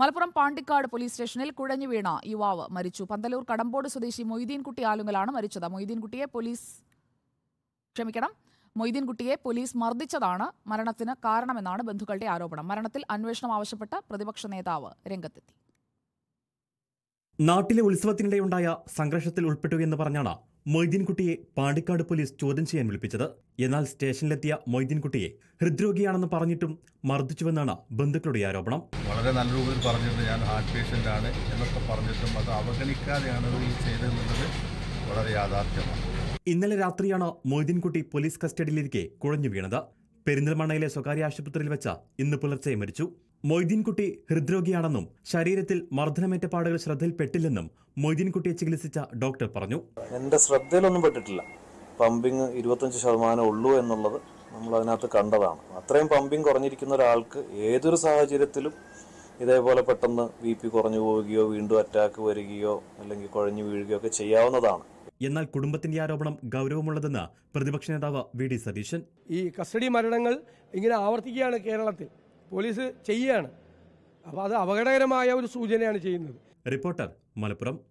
Malappuram Pandikkad police സ്റ്റേഷനിൽ കുഴഞ്ഞു വീണ യുവാവ് മരിച്ചു പന്തലൂർ കടമ്പോട് സ്വദേശി മൊയ്തീൻകുട്ടി ആലുങ്കലാണ് മരിച്ചത് മൊയ്തീൻകുട്ടിയെ പോലീസ് ക്ഷമിക്കണം മൊയ്തീൻകുട്ടിയെ പോലീസ് മർദ്ദിച്ചതാണ് മരണത്തിന് കാരണമെന്നാണ് ബന്ധുക്കളുടെ ആരോപണം മരണത്തിൽ അന്വേഷണം ആവശ്യപ്പെട്ട പ്രതിപക്ഷ നേതാവ് രംഗത്തെത്തി നാട്ടിലെ ഉത്സവത്തിനിടെയുണ്ടായ സംഘർഷത്തിൽ ഉൾപ്പെട്ടു എന്ന് പറഞ്ഞാണ് മൊയ്തീൻകുട്ടിയെ പാണ്ടിക്കാട് പോലീസ് ചോദ്യം ചെയ്യാൻ വിളിപ്പിച്ചത് എന്നാൽ സ്റ്റേഷനിലെത്തിയ മൊയ്തീൻകുട്ടിയെ ഹൃദ്രോഗിയാണെന്ന് പറഞ്ഞിട്ടും മർദ്ദിച്ചുവെന്നാണ് ബന്ധുക്കളുടെ ആരോപണം വളരെ നല്ല രൂപത്തിൽ പറഞ്ഞിട്ട് ഞാൻ ഹാർട്ട് പേഷ്യൻ്റ് ആണ് എന്നൊക്കെ പറഞ്ഞിട്ടും അത് അവഗണിക്കാതെയാണ് ഈ ചെയ്തതെന്നുള്ളത് വളരെ യാഥാർത്ഥ്യമാണ് ഇന്നലെ രാത്രിയാണ് മൊയ്തീൻകുട്ടി പോലീസ് കസ്റ്റഡിയിലിരിക്കെ കുഴഞ്ഞു വീണത് പെരിന്തൽമണ്ണയിലെ സ്വകാര്യ ആശുപത്രിയിൽ വെച്ച ഇന്ന് പുലർച്ചെ മരിച്ചു മൊയ്തീൻകുട്ടി ഹൃദ്രോഗിയാണെന്നും ശരീരത്തിൽ മർദ്ദനമേറ്റ പാടുകൾ ശ്രദ്ധയിൽപ്പെട്ടില്ലെന്നും മൊയ്തീൻകുട്ടിയെ ചികിത്സിച്ച ഡോക്ടർ പറഞ്ഞു എൻ്റെ ശ്രദ്ധയിലൊന്നും പെട്ടിട്ടില്ല പമ്പിങ് ഇരുപത്തഞ്ച് ശതമാനം ഉള്ളൂ എന്നുള്ളത് നമ്മൾ അതിനകത്ത് കണ്ടതാണ് അത്രയും പമ്പിങ് കുറഞ്ഞിരിക്കുന്ന ഒരാൾക്ക് ഏതൊരു സാഹചര്യത്തിലും ഇതേപോലെ പെട്ടെന്ന് ബി പി കുറഞ്ഞു പോവുകയോ വീണ്ടും അറ്റാക്ക് വരികയോ അല്ലെങ്കിൽ കുഴഞ്ഞു വീഴുകയോ ഒക്കെ ചെയ്യാവുന്നതാണ് എന്നാൽ കുടുംബത്തിന്റെ ആരോപണം ഗൗരവമുള്ളതെന്ന് പ്രതിപക്ഷ നേതാവ് വി ഡി സതീശൻ ഈ കസ്റ്റഡി മരണങ്ങൾ ഇങ്ങനെ ആവർത്തിക്കുകയാണ് കേരളത്തിൽ പോലീസ് ചെയ്യാണ് അപ്പോൾ അത് അപകടകരമായ ഒരു സൂചനയാണ് ചെയ്യുന്നത് റിപ്പോർട്ടർ മലപ്പുറം